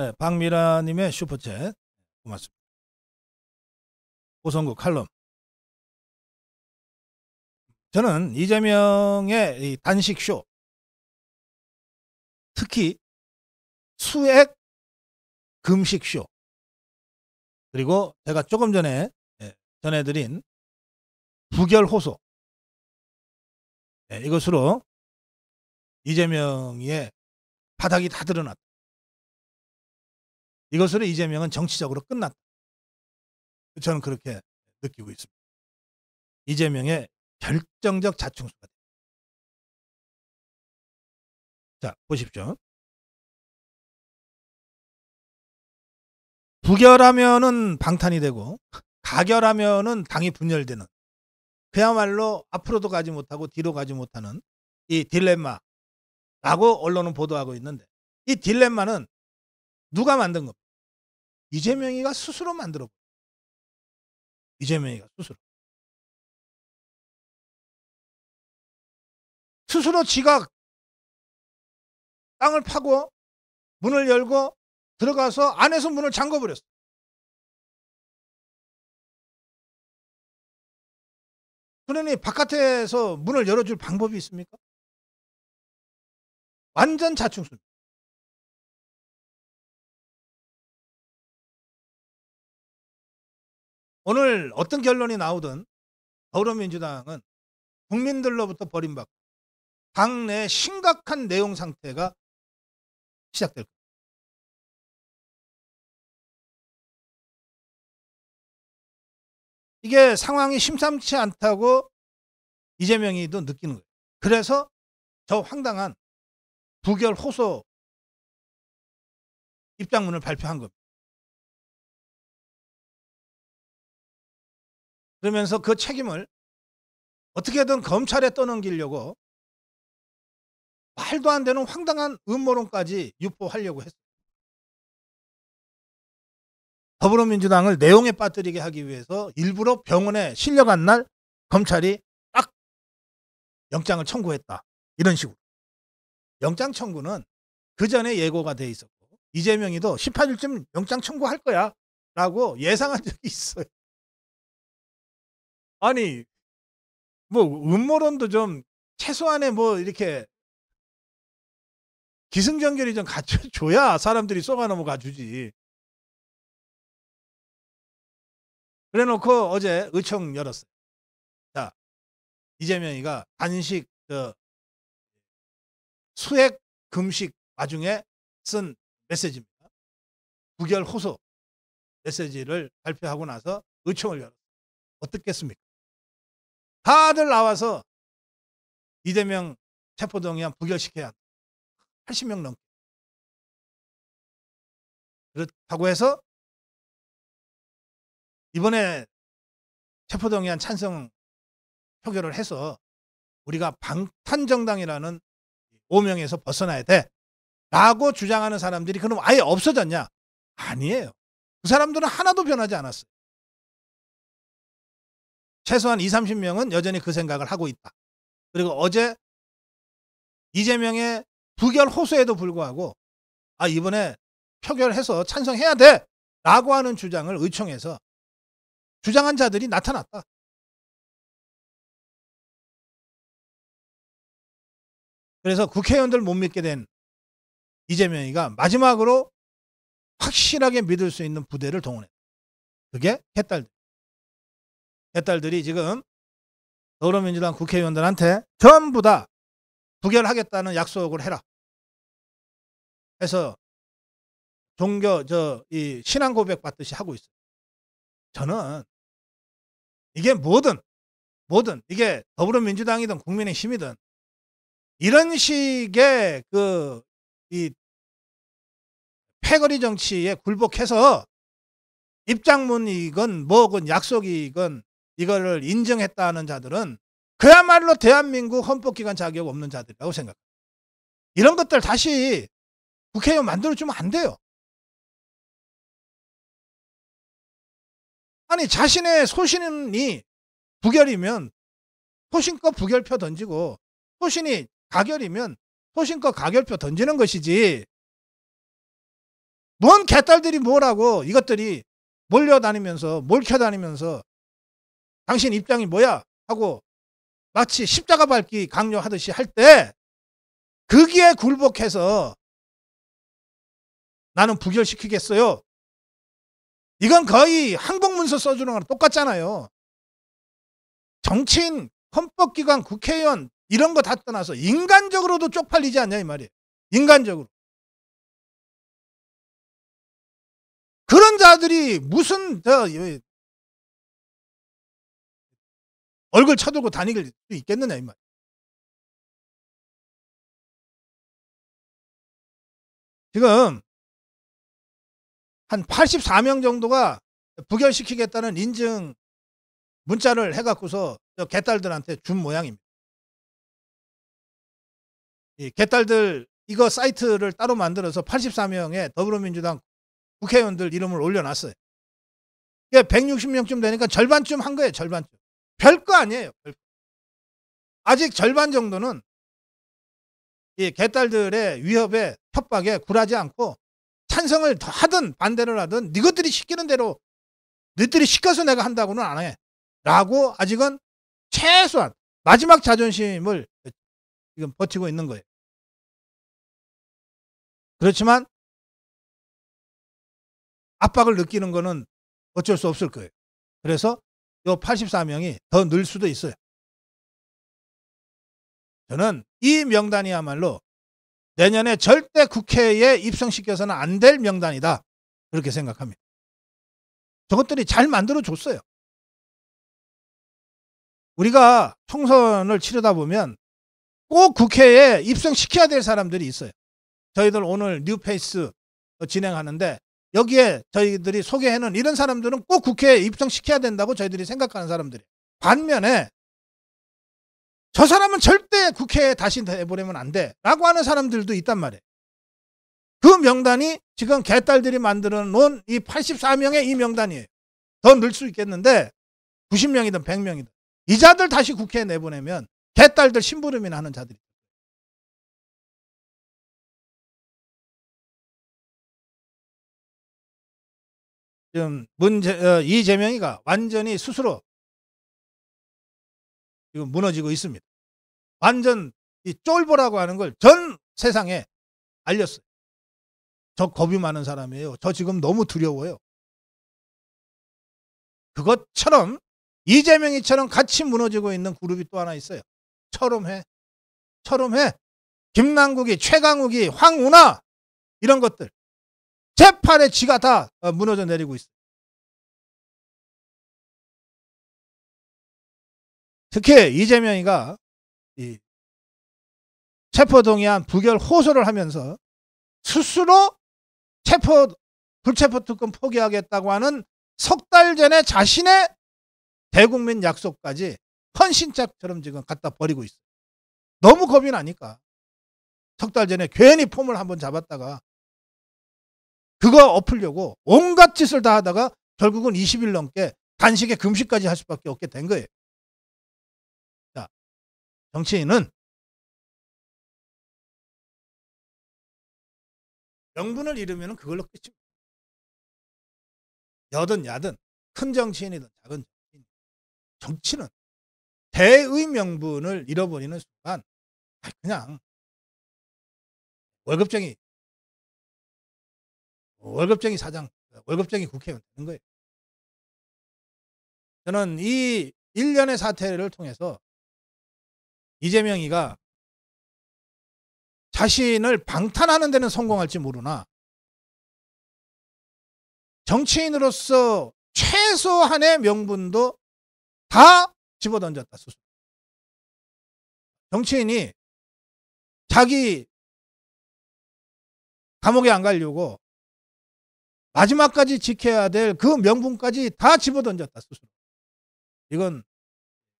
네, 박미라님의 슈퍼챗 고맙습니다. 고성구 칼럼. 저는 이재명의 이 단식쇼, 특히 수액 금식쇼, 그리고 제가 조금 전에 예, 전해드린 부결 호소. 예, 이것으로 이재명의 바닥이 다 드러났다. 이것으로 이재명은 정치적으로 끝났다. 저는 그렇게 느끼고 있습니다. 이재명의 결정적 자충수가 됩니다. 자, 보십시오. 부결하면은 방탄이 되고 가결하면은 당이 분열되는 그야말로 앞으로도 가지 못하고 뒤로 가지 못하는 이 딜레마라고 언론은 보도하고 있는데 이 딜레마는 누가 만든 겁니까? 이재명이가 스스로 만들어 이재명이가 스스로 스스로 지가 땅을 파고 문을 열고 들어가서 안에서 문을 잠궈버렸어. 그러니 바깥에서 문을 열어줄 방법이 있습니까? 완전 자충수 오늘 어떤 결론이 나오든 더불어민주당은 국민들로부터 버림받고 당내 심각한 내용 상태가 시작될 겁니다. 이게 상황이 심상치 않다고 이재명이도 느끼는 거예요. 그래서 저 황당한 부결 호소 입장문을 발표한 겁니다. 그러면서 그 책임을 어떻게든 검찰에 떠넘기려고 말도 안 되는 황당한 음모론까지 유포하려고 했습니다. 더불어민주당을 내용에 빠뜨리게 하기 위해서 일부러 병원에 실려간 날 검찰이 딱 영장을 청구했다. 이런 식으로. 영장 청구는 그 전에 예고가 돼 있었고 이재명이도 18일쯤 영장 청구할 거야 라고 예상한 적이 있어요. 아니 뭐 음모론도 좀 최소한의 뭐 이렇게 기승전결이 좀 갖춰줘야 사람들이 쏘아넘어 가주지. 그래놓고 어제 의총 열었어요. 자 이재명이가 단식 그 수액 금식 와중에 쓴 메시지입니다. 부결 호소 메시지를 발표하고 나서 의총을 열었어요 어떻겠습니까? 다들 나와서 이대명 체포동의안 부결시켜야 80명 넘게. 그렇다고 해서 이번에 체포동의안 찬성 표결을 해서 우리가 방탄정당이라는 오명에서 벗어나야 돼. 라고 주장하는 사람들이 그럼 아예 없어졌냐? 아니에요. 그 사람들은 하나도 변하지 않았어요. 최소한 2, 30명은 여전히 그 생각을 하고 있다. 그리고 어제 이재명의 부결 호소에도 불구하고 아 이번에 표결해서 찬성해야 돼 라고 하는 주장을 의총에서 주장한 자들이 나타났다. 그래서 국회의원들 못 믿게 된 이재명이가 마지막으로 확실하게 믿을 수 있는 부대를 동원했다. 그게 해딸들 개딸들이 지금 더불어민주당 국회의원들한테 전부 다 부결하겠다는 약속을 해라. 해서 종교 저 이 신앙 고백 받듯이 하고 있어요. 저는 이게 뭐든 뭐든 이게 더불어민주당이든 국민의힘이든 이런 식의 그 이 패거리 정치에 굴복해서 입장문이건 뭐건 약속이건 이걸 인정했다는 자들은 그야말로 대한민국 헌법기관 자격 없는 자들이라고 생각합니다. 이런 것들 다시 국회의원 만들어주면 안 돼요. 아니 자신의 소신이 부결이면 소신껏 부결표 던지고 소신이 가결이면 소신껏 가결표 던지는 것이지 뭔 개딸들이 뭐라고 이것들이 몰려다니면서 몰켜다니면서 당신 입장이 뭐야? 하고 마치 십자가 밟기 강요하듯이 할 때 그기에 굴복해서 나는 부결시키겠어요. 이건 거의 항복문서 써주는 거랑 똑같잖아요. 정치인, 헌법기관, 국회의원 이런 거 다 떠나서 인간적으로도 쪽팔리지 않냐 이 말이에요. 인간적으로. 그런 자들이 무슨 저 얼굴 쳐들고 다니길 수 있겠느냐 이 말. 지금 한 84명 정도가 부결시키겠다는 인증 문자를 해갖고서 저 개딸들한테 준 모양입니다. 이 개딸들 이거 사이트를 따로 만들어서 84명의 더불어민주당 국회의원들 이름을 올려놨어요. 160명쯤 되니까 절반쯤 한 거예요, 절반쯤. 별거 아니에요. 아직 절반 정도는 이 개딸들의 위협에 협박에 굴하지 않고 찬성을 하든 반대를 하든 니것들이 시키는 대로 너희들이 시켜서 내가 한다고는 안 해. 라고 아직은 최소한 마지막 자존심을 지금 버티고 있는 거예요. 그렇지만 압박을 느끼는 거는 어쩔 수 없을 거예요. 그래서 요 84명이 더 늘 수도 있어요. 저는 이 명단이야말로 내년에 절대 국회에 입성시켜서는 안 될 명단이다. 그렇게 생각합니다. 저것들이 잘 만들어줬어요. 우리가 총선을 치르다 보면 꼭 국회에 입성시켜야 될 사람들이 있어요. 저희들 오늘 뉴페이스 진행하는데 여기에 저희들이 소개해는 이런 사람들은 꼭 국회에 입성시켜야 된다고 저희들이 생각하는 사람들이 반면에 저 사람은 절대 국회에 다시 내보내면 안 돼. 라고 하는 사람들도 있단 말이에요. 그 명단이 지금 개딸들이 만들어 놓은 이 84명의 이 명단이에요. 더 늘 수 있겠는데 90명이든 100명이든. 이 자들 다시 국회에 내보내면 개딸들 심부름이나 하는 자들이. 지금 문제 어, 이재명이가 완전히 스스로 지금 무너지고 있습니다. 완전 이 쫄보라고 하는 걸 전 세상에 알렸어요. 저 겁이 많은 사람이에요. 저 지금 너무 두려워요. 그것처럼 이재명이처럼 같이 무너지고 있는 그룹이 또 하나 있어요. 철음해. 철음해. 김남국이, 최강욱이, 황우나 이런 것들. 재판에 지가 다 어, 무너져 내리고 있어요. 특히 이재명이가 이 체포동의안 부결 호소를 하면서 스스로 체포 불체포특권 포기하겠다고 하는 석달 전에 자신의 대국민 약속까지 헌신짝처럼 지금 갖다 버리고 있어 너무 겁이 나니까. 석달 전에 괜히 폼을 한번 잡았다가 그거 엎으려고 온갖 짓을 다 하다가 결국은 20일 넘게 단식에 금식까지 할 수밖에 없게 된 거예요. 자, 정치인은 명분을 잃으면 그걸로 끝입니다. 여든 야든 큰 정치인이든 작은 정치인 정치는 대의 명분을 잃어버리는 순간 그냥 월급쟁이 월급쟁이 사장, 월급쟁이 국회의원 되는 거예요. 저는 이 일련의 사태를 통해서 이재명이가 자신을 방탄하는 데는 성공할지 모르나 정치인으로서 최소한의 명분도 다 집어던졌다 정치인이 자기 감옥에 안 가려고 마지막까지 지켜야 될 그 명분까지 다 집어던졌다 스스로. 이건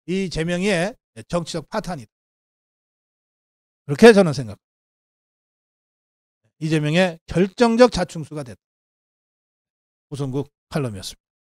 이 제명의 정치적 파탄이다. 그렇게 저는 생각합니다. 이재명의 결정적 자충수가 됐다. 우선국 칼럼이었습니다.